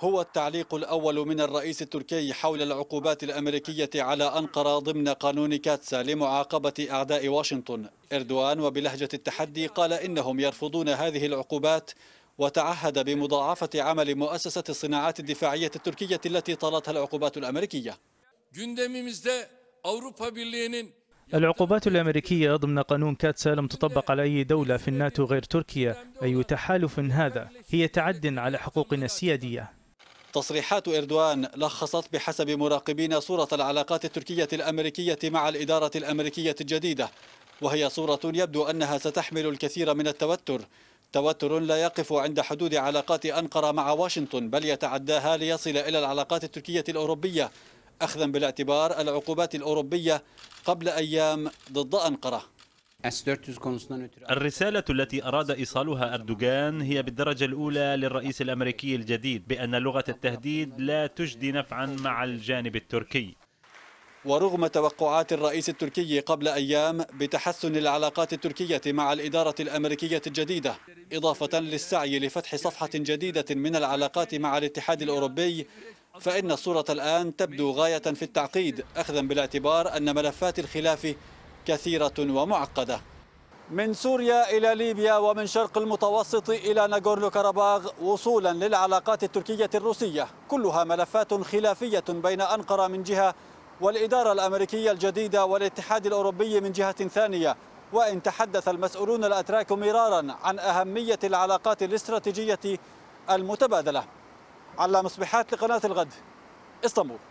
هو التعليق الأول من الرئيس التركي حول العقوبات الأمريكية على أنقرة ضمن قانون كاتسا لمعاقبة أعداء واشنطن إردوان وبلهجة التحدي قال إنهم يرفضون هذه العقوبات وتعهد بمضاعفة عمل مؤسسة الصناعات الدفاعية التركية التي طالتها العقوبات الأمريكية العقوبات الأمريكية ضمن قانون كاتسا لم تطبق على أي دولة في الناتو غير تركيا أي تحالف هذا هي تعد على حقوقنا السيادية تصريحات إردوان لخصت بحسب مراقبين صورة العلاقات التركية الأمريكية مع الإدارة الأمريكية الجديدة وهي صورة يبدو أنها ستحمل الكثير من التوتر توتر لا يقف عند حدود علاقات أنقرة مع واشنطن بل يتعداها ليصل إلى العلاقات التركية الأوروبية أخذا بالاعتبار العقوبات الأوروبية قبل أيام ضد أنقرة الرسالة التي أراد إيصالها أردوغان هي بالدرجة الأولى للرئيس الأمريكي الجديد بأن لغة التهديد لا تجدي نفعا مع الجانب التركي ورغم توقعات الرئيس التركي قبل أيام بتحسن العلاقات التركية مع الإدارة الأمريكية الجديدة إضافة للسعي لفتح صفحة جديدة من العلاقات مع الاتحاد الأوروبي فإن الصورة الآن تبدو غاية في التعقيد أخذا بالاعتبار أن ملفات الخلاف كثيرة ومعقدة من سوريا إلى ليبيا ومن شرق المتوسط إلى ناغورنو كاراباغ وصولا للعلاقات التركية الروسية كلها ملفات خلافية بين أنقرة من جهة والإدارة الأمريكية الجديدة والاتحاد الأوروبي من جهة ثانية وإن تحدث المسؤولون الأتراك مرارا عن أهمية العلاقات الاستراتيجية المتبادلة على مصبحات لقناة الغد اسطنبول